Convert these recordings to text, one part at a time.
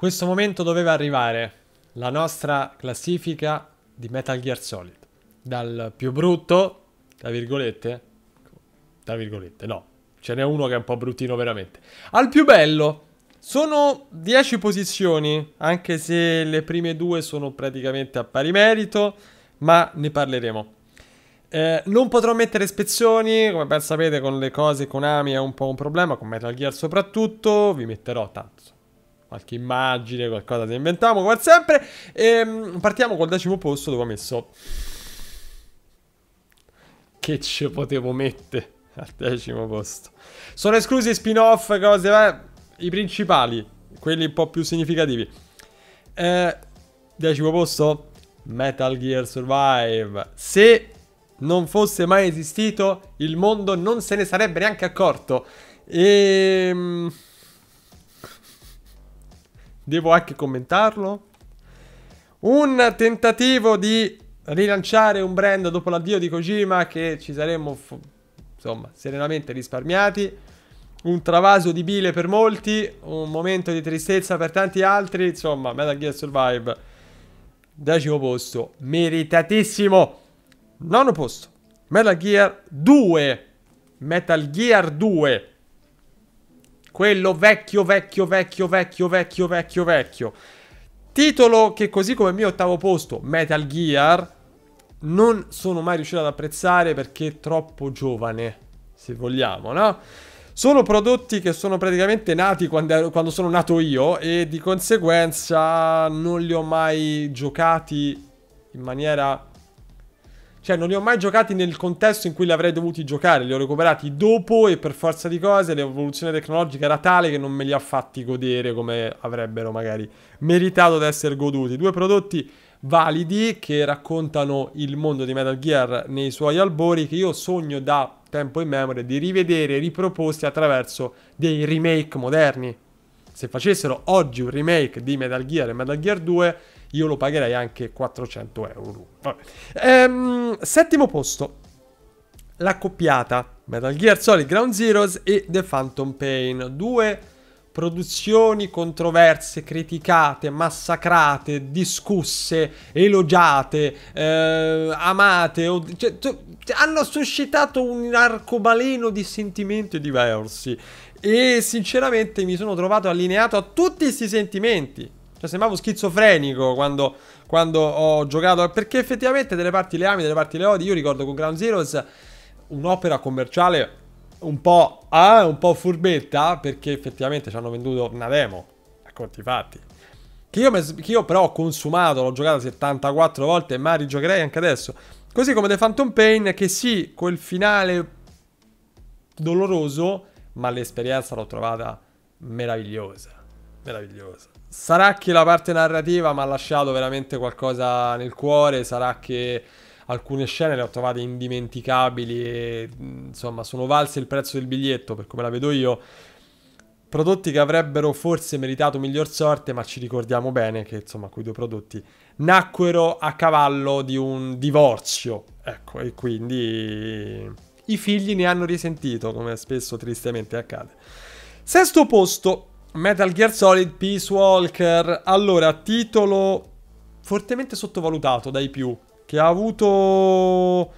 Questo momento doveva arrivare, la nostra classifica di Metal Gear Solid. Dal più brutto, tra virgolette, tra virgolette, no, ce n'è uno che è un po' bruttino veramente, al più bello. Sono 10 posizioni, anche se le prime due sono praticamente a pari merito, ma ne parleremo. Eh, non potrò mettere spezzoni, come ben sapete con le cose Konami è un po' un problema, con Metal Gear soprattutto, vi metterò tanto qualche immagine, qualcosa che inventiamo come sempre. E ehm, partiamo col decimo posto dove ho messo... Che ci potevo mettere al decimo posto? Sono esclusi spin-off, cose... Eh, I principali, quelli un po' più significativi. Eh, decimo posto? Metal Gear Survive. Se non fosse mai esistito, il mondo non se ne sarebbe neanche accorto. E... Ehm, Devo anche commentarlo. Un tentativo di rilanciare un brand dopo l'addio di Kojima che ci saremmo, insomma, serenamente risparmiati. Un travaso di bile per molti, un momento di tristezza per tanti altri. Insomma, Metal Gear Survive, decimo posto, meritatissimo. Nono posto, Metal Gear 2. Metal Gear 2. Quello vecchio, vecchio, vecchio, vecchio, vecchio, vecchio, vecchio. Titolo che così come il mio ottavo posto, Metal Gear, non sono mai riuscito ad apprezzare perché è troppo giovane, se vogliamo, no? Sono prodotti che sono praticamente nati quando, quando sono nato io e di conseguenza non li ho mai giocati in maniera cioè, non li ho mai giocati nel contesto in cui li avrei dovuti giocare. Li ho recuperati dopo e per forza di cose l'evoluzione tecnologica era tale che non me li ha fatti godere come avrebbero magari meritato di essere goduti. Due prodotti validi che raccontano il mondo di Metal Gear nei suoi albori che io sogno da tempo in memoria di rivedere riproposti attraverso dei remake moderni. Se facessero oggi un remake di Metal Gear e Metal Gear 2 io lo pagherei anche 400 euro. Ehm, settimo posto, l'accoppiata Metal Gear Solid Ground Zeroes e The Phantom Pain, due produzioni controverse, criticate, massacrate, discusse, elogiate, eh, amate, od- cioè, hanno suscitato un arcobaleno di sentimenti diversi e sinceramente mi sono trovato allineato a tutti questi sentimenti cioè, sembravo schizofrenico quando, quando ho giocato. Perché effettivamente delle parti le ami, delle parti le odi. Io ricordo con Ground Zeroes un'opera commerciale un po', ah, un po' furbetta. Perché effettivamente ci hanno venduto una demo. A conti fatti. Che io, che io però ho consumato, l'ho giocata 74 volte e mai rigiocherei anche adesso. Così come The Phantom Pain, che sì, quel finale doloroso, ma l'esperienza l'ho trovata meravigliosa. Meraviglioso. Sarà che la parte narrativa mi ha lasciato veramente qualcosa nel cuore, sarà che alcune scene le ho trovate indimenticabili e insomma sono valse il prezzo del biglietto per come la vedo io. Prodotti che avrebbero forse meritato miglior sorte, ma ci ricordiamo bene che insomma quei due prodotti nacquero a cavallo di un divorzio. Ecco, e quindi i figli ne hanno risentito, come spesso tristemente accade. Sesto posto, Metal Gear Solid Peace Walker. Allora, titolo fortemente sottovalutato dai più, che ha avuto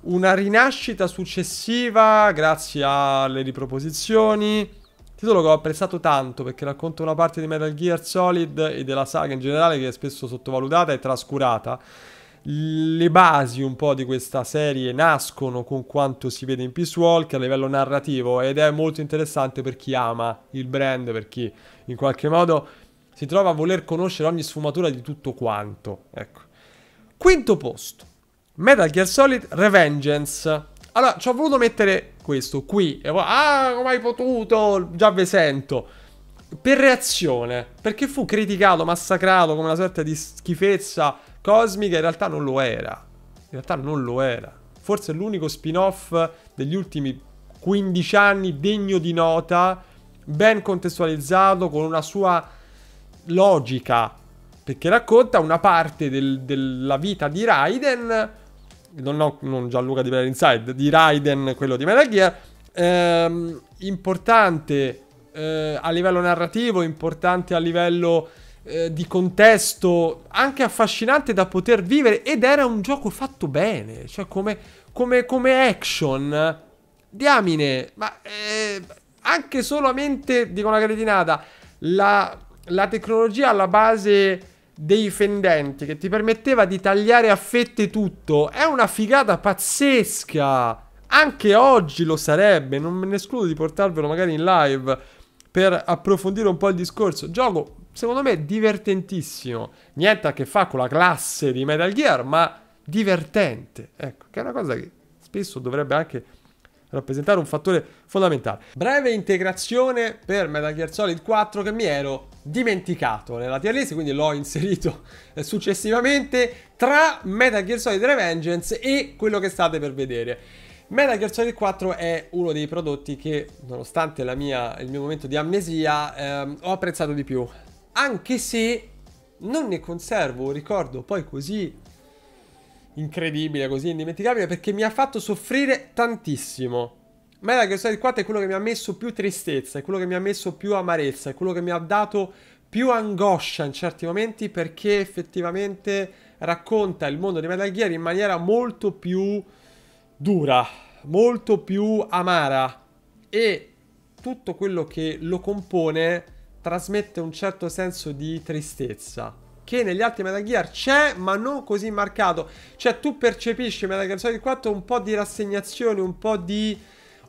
una rinascita successiva grazie alle riproposizioni. Titolo che ho apprezzato tanto perché racconta una parte di Metal Gear Solid e della saga in generale che è spesso sottovalutata e trascurata le basi un po' di questa serie nascono con quanto si vede in Peace Walk a livello narrativo ed è molto interessante per chi ama il brand, per chi in qualche modo si trova a voler conoscere ogni sfumatura di tutto quanto. Ecco. Quinto posto, Metal Gear Solid Revengeance. Allora, ci ho voluto mettere questo qui. E poi, ah, come hai potuto? Già ve sento. Per reazione, perché fu criticato, massacrato come una sorta di schifezza cosmica in realtà non lo era. In realtà non lo era. Forse è l'unico spin-off degli ultimi 15 anni degno di nota, ben contestualizzato, con una sua logica, perché racconta una parte del, della vita di Raiden, non, no, non Gianluca di Metal Inside, di Raiden, quello di Metal Gear, ehm, importante eh, a livello narrativo, importante a livello eh, di contesto, anche affascinante da poter vivere ed era un gioco fatto bene, cioè come, come, come action. Diamine, ma eh, anche solamente, dico una cretinata, la, la tecnologia alla base dei fendenti che ti permetteva di tagliare a fette tutto è una figata pazzesca. Anche oggi lo sarebbe, non me ne escludo di portarvelo magari in live per approfondire un po' il discorso. Gioco secondo me divertentissimo. Niente a che fare con la classe di Metal Gear, ma divertente. Ecco, che è una cosa che spesso dovrebbe anche rappresentare un fattore fondamentale. Breve integrazione per Metal Gear Solid 4 che mi ero dimenticato nella tier list, quindi l'ho inserito eh, successivamente tra Metal Gear Solid Revengeance e quello che state per vedere. Metal Gear Solid 4 è uno dei prodotti che, nonostante mia, il mio momento di amnesia, ehm, ho apprezzato di più anche se non ne conservo un ricordo poi così incredibile, così indimenticabile, perché mi ha fatto soffrire tantissimo. Ma la Gears 4 è quello che mi ha messo più tristezza, è quello che mi ha messo più amarezza, è quello che mi ha dato più angoscia in certi momenti perché effettivamente racconta il mondo di Metal Gear in maniera molto più dura, molto più amara e tutto quello che lo compone trasmette un certo senso di tristezza che negli altri Metal Gear c'è, ma non così marcato. Cioè, tu percepisci Metal Gear Solid 4 un po' di rassegnazione, un po' di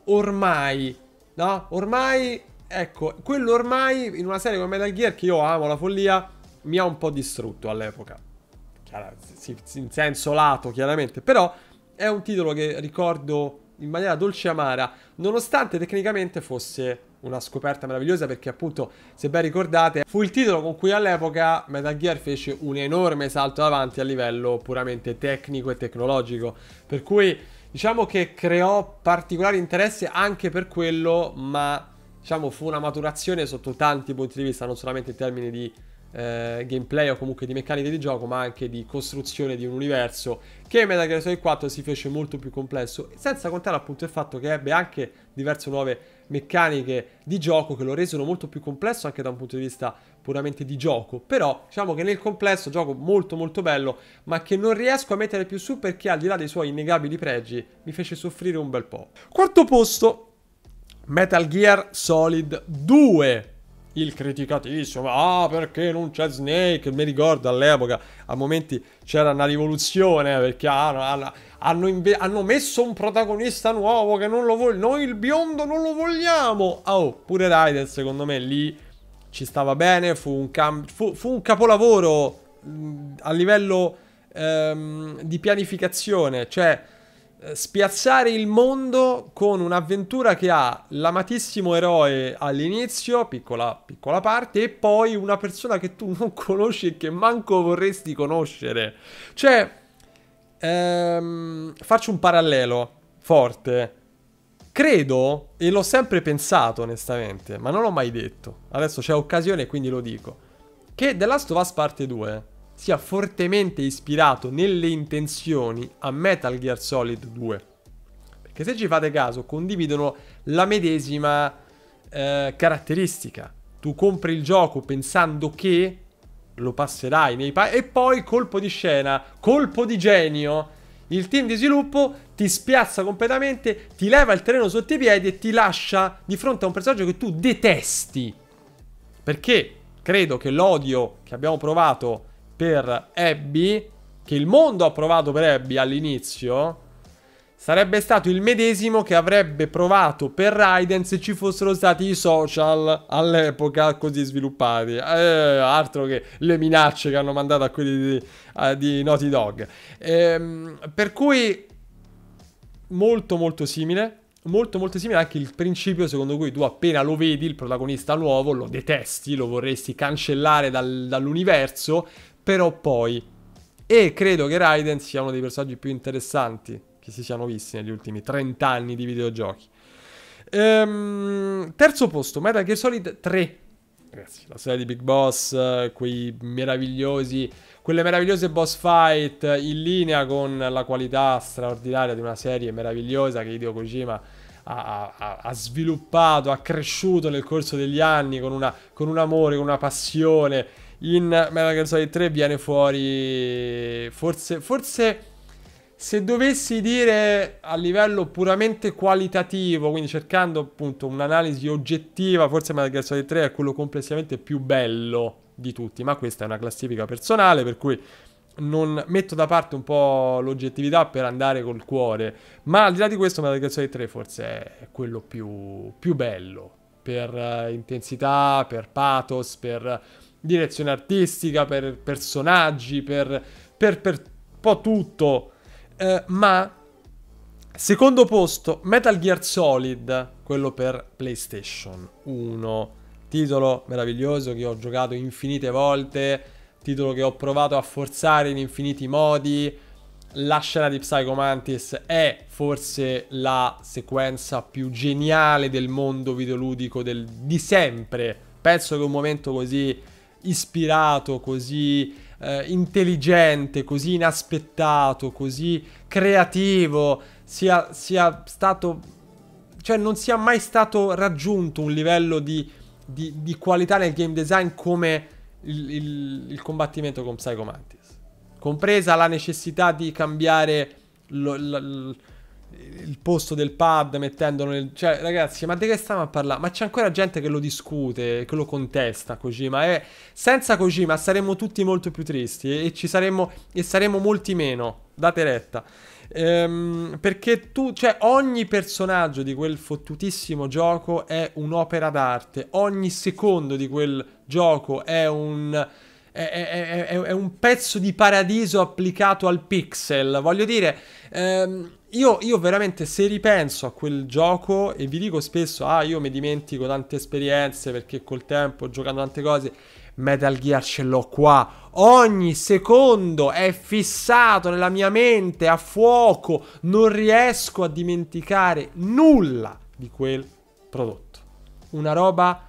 ormai, no? Ormai, ecco, quello ormai in una serie come Metal Gear che io amo la follia, mi ha un po' distrutto all'epoca. In senso lato, chiaramente, però è un titolo che ricordo in maniera dolce e amara, nonostante tecnicamente fosse una scoperta meravigliosa perché appunto, se ben ricordate, fu il titolo con cui all'epoca Metal Gear fece un enorme salto avanti a livello puramente tecnico e tecnologico, per cui diciamo che creò particolare interesse anche per quello, ma diciamo fu una maturazione sotto tanti punti di vista, non solamente in termini di eh, gameplay o comunque di meccaniche di gioco, ma anche di costruzione di un universo che Metal Gear Solid 4 si fece molto più complesso, senza contare appunto il fatto che ebbe anche diverse nuove meccaniche di gioco che lo resero molto più complesso anche da un punto di vista puramente di gioco. Però diciamo che nel complesso gioco molto molto bello, ma che non riesco a mettere più su perché al di là dei suoi innegabili pregi mi fece soffrire un bel po'. Quarto posto, Metal Gear Solid 2 il criticatissimo, ah perché non c'è Snake, mi ricordo all'epoca, a momenti c'era una rivoluzione perché hanno, hanno, hanno, messo un protagonista nuovo che non lo vogliono, noi il biondo non lo vogliamo, oh, pure Raiden secondo me lì ci stava bene, fu un, fu, fu un capolavoro a livello ehm, di pianificazione, cioè eh, spiazzare il mondo con un'avventura che ha l'amatissimo eroe all'inizio, piccola, piccola parte, e poi una persona che tu non conosci e che manco vorresti conoscere. Cioè, ehm, faccio un parallelo forte. Credo, e l'ho sempre pensato onestamente, ma non l'ho mai detto. Adesso c'è occasione quindi lo dico. Che The Last of Us Parte 2 sia fortemente ispirato nelle intenzioni a Metal Gear Solid 2. Perché se ci fate caso condividono la medesima eh, caratteristica. Tu compri il gioco pensando che lo passerai nei pa- e poi colpo di scena, colpo di genio, il team di sviluppo ti spiazza completamente, ti leva il terreno sotto i piedi e ti lascia di fronte a un personaggio che tu detesti. Perché credo che l'odio che abbiamo provato per Abby, che il mondo ha provato per Abby all'inizio, sarebbe stato il medesimo che avrebbe provato per Raiden se ci fossero stati i social all'epoca così sviluppati. Eh, altro che le minacce che hanno mandato a quelli di, uh, di Naughty Dog. Ehm, per cui molto molto simile. Molto molto simile anche il principio secondo cui tu appena lo vedi il protagonista nuovo lo detesti, lo vorresti cancellare dal, dall'universo, però poi. E credo che Raiden sia uno dei personaggi più interessanti che si siano visti negli ultimi 30 anni di videogiochi. Ehm, terzo posto, Metal Gear Solid 3. Ragazzi, la storia di Big Boss, quei meravigliosi, quelle meravigliose boss fight in linea con la qualità straordinaria di una serie meravigliosa che Hideo Kojima ha, ha, ha, sviluppato, ha cresciuto nel corso degli anni con, una, con un amore, con una passione. In Metal Gear Solid 3 viene fuori forse, forse se dovessi dire a livello puramente qualitativo, quindi cercando appunto un'analisi oggettiva, forse Metal Gear Solid 3 è quello complessivamente più bello di tutti, ma questa è una classifica personale per cui non metto da parte un po' l'oggettività per andare col cuore, ma al di là di questo Metal Gear Solid 3 forse è quello più, più bello per uh, intensità, per pathos, per direzione artistica, per personaggi, per, per, per un po' tutto. Uh, ma secondo posto Metal Gear Solid, quello per PlayStation 1, titolo meraviglioso che ho giocato infinite volte titolo che ho provato a forzare in infiniti modi. La scena di Psycho Mantis è forse la sequenza più geniale del mondo videoludico del, di sempre. Penso che un momento così ispirato, così eh, intelligente, così inaspettato, così creativo, sia, sia, stato... cioè non sia mai stato raggiunto un livello di, di, di qualità nel game design come il, il, il combattimento con Psycho Mantis. Compresa la necessità di cambiare lo, lo, il posto del pad mettendolo nel... Cioè, ragazzi, ma di che stiamo a parlare? Ma c'è ancora gente che lo discute, che lo contesta Kojima. E senza Kojima saremmo tutti molto più tristi e, ci saremmo... e saremmo molti meno. Date retta. Ehm, perché tu, cioè, ogni personaggio di quel fottutissimo gioco è un'opera d'arte. Ogni secondo di quel gioco è un. È, è, è, è, un pezzo di paradiso applicato al pixel. Voglio dire, ehm, io, io, veramente se ripenso a quel gioco e vi dico spesso, ah, io mi dimentico tante esperienze perché col tempo giocando tante cose. Metal Gear ce l'ho qua. Ogni secondo è fissato nella mia mente a fuoco. Non riesco a dimenticare nulla di quel prodotto. Una roba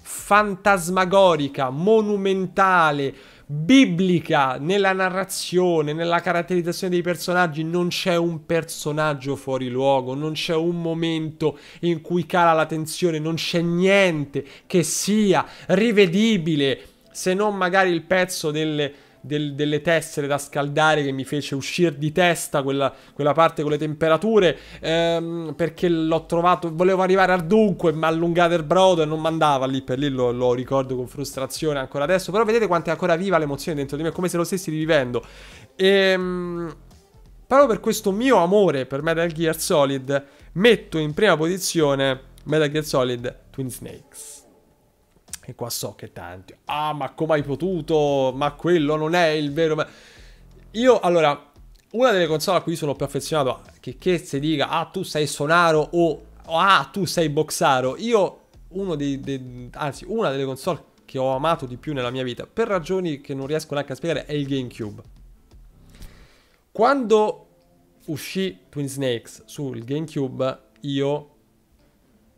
fantasmagorica, monumentale, biblica nella narrazione, nella caratterizzazione dei personaggi, non c'è un personaggio fuori luogo, non c'è un momento in cui cala la tensione, non c'è niente che sia rivedibile se non magari il pezzo delle del, delle tessere da scaldare che mi fece uscire di testa quella, quella parte con le temperature ehm, perché l'ho trovato, volevo arrivare al dunque ma allungate il brodo e non mandava lì per lì, lo, lo, ricordo con frustrazione ancora adesso, però vedete quanto è ancora viva l'emozione dentro di me, come se lo stessi rivivendo. Ehm... Proprio per questo mio amore per Metal Gear Solid, metto in prima posizione Metal Gear Solid Twin Snakes. E qua so che tanti. Ah, ma come hai potuto? Ma quello non è il vero. Ma... Io, allora, una delle console a cui sono più affezionato, che, che si dica, ah, tu sei Sonaro o ah, tu sei Boxaro. Io, uno dei, dei, anzi, una delle console che ho amato di più nella mia vita, per ragioni che non riesco neanche a spiegare, è il GameCube. Quando uscì Twin Snakes sul GameCube, io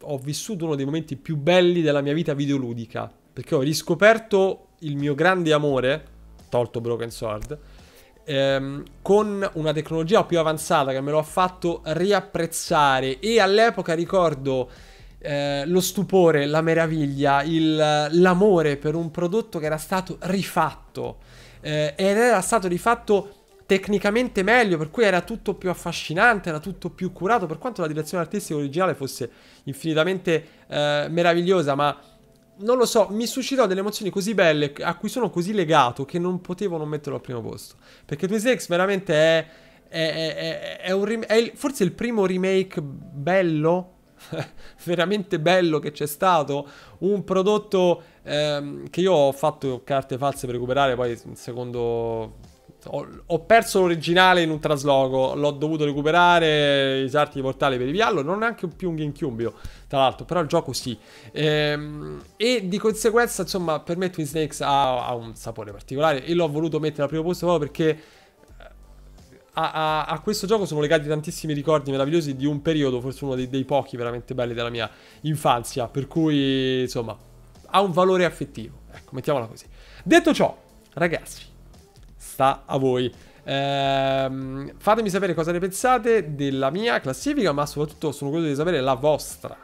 ho vissuto uno dei momenti più belli della mia vita videoludica, perché ho riscoperto il mio grande amore, tolto Broken Sword, ehm, con una tecnologia più avanzata che me lo ha fatto riapprezzare e all'epoca ricordo eh, lo stupore, la meraviglia, il, l'amore per un prodotto che era stato rifatto eh, ed era stato rifatto tecnicamente meglio, per cui era tutto più affascinante, era tutto più curato, per quanto la direzione artistica originale fosse infinitamente eh, meravigliosa, ma non lo so, mi suscitò delle emozioni così belle, a cui sono così legato, che non potevo non metterlo al primo posto. Perché Twin Snakes veramente è... È, è, è, un, è il, forse il primo remake bello, veramente bello che c'è stato, un prodotto ehm, che io ho fatto carte false per recuperare, poi secondo ho, ho perso l'originale in un trasloco, l'ho dovuto recuperare, i sarti di portale per riviarlo, non è neanche più un Gamecube io, tra l'altro, però il gioco sì. Ehm, e di conseguenza, insomma, per me Twin Snakes ha, ha un sapore particolare e l'ho voluto mettere al primo posto proprio perché... Eh, a, a, a, questo gioco sono legati tantissimi ricordi meravigliosi di un periodo, forse uno dei, dei, pochi veramente belli della mia infanzia, per cui insomma ha un valore affettivo, ecco, mettiamola così. Detto ciò, ragazzi, sta a voi. Ehm, fatemi sapere cosa ne pensate della mia classifica, ma soprattutto sono curioso di sapere la vostra.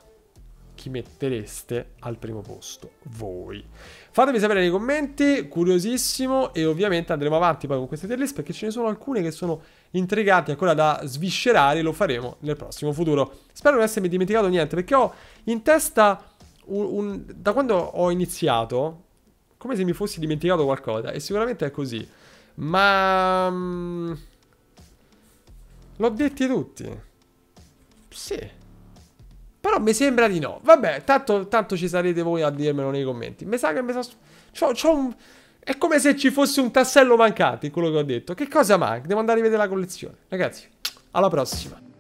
Chi mettereste al primo posto? Voi. Fatemi sapere nei commenti, curiosissimo, e ovviamente andremo avanti poi con queste tier perché ce ne sono alcune che sono intriganti, ancora da sviscerare, lo faremo nel prossimo futuro. Spero di non essermi dimenticato niente perché ho in testa un, un, da quando ho iniziato, come se mi fossi dimenticato qualcosa, e sicuramente è così. Ma... Mm, l'ho detti tutti. Sì. Però mi sembra di no. Vabbè, tanto, tanto, ci sarete voi a dirmelo nei commenti. Mi sa che mi sa... C'ho, c'ho un... È come se ci fosse un tassello mancante quello che ho detto. Che cosa manca? Devo andare a rivedere la collezione. Ragazzi, alla prossima.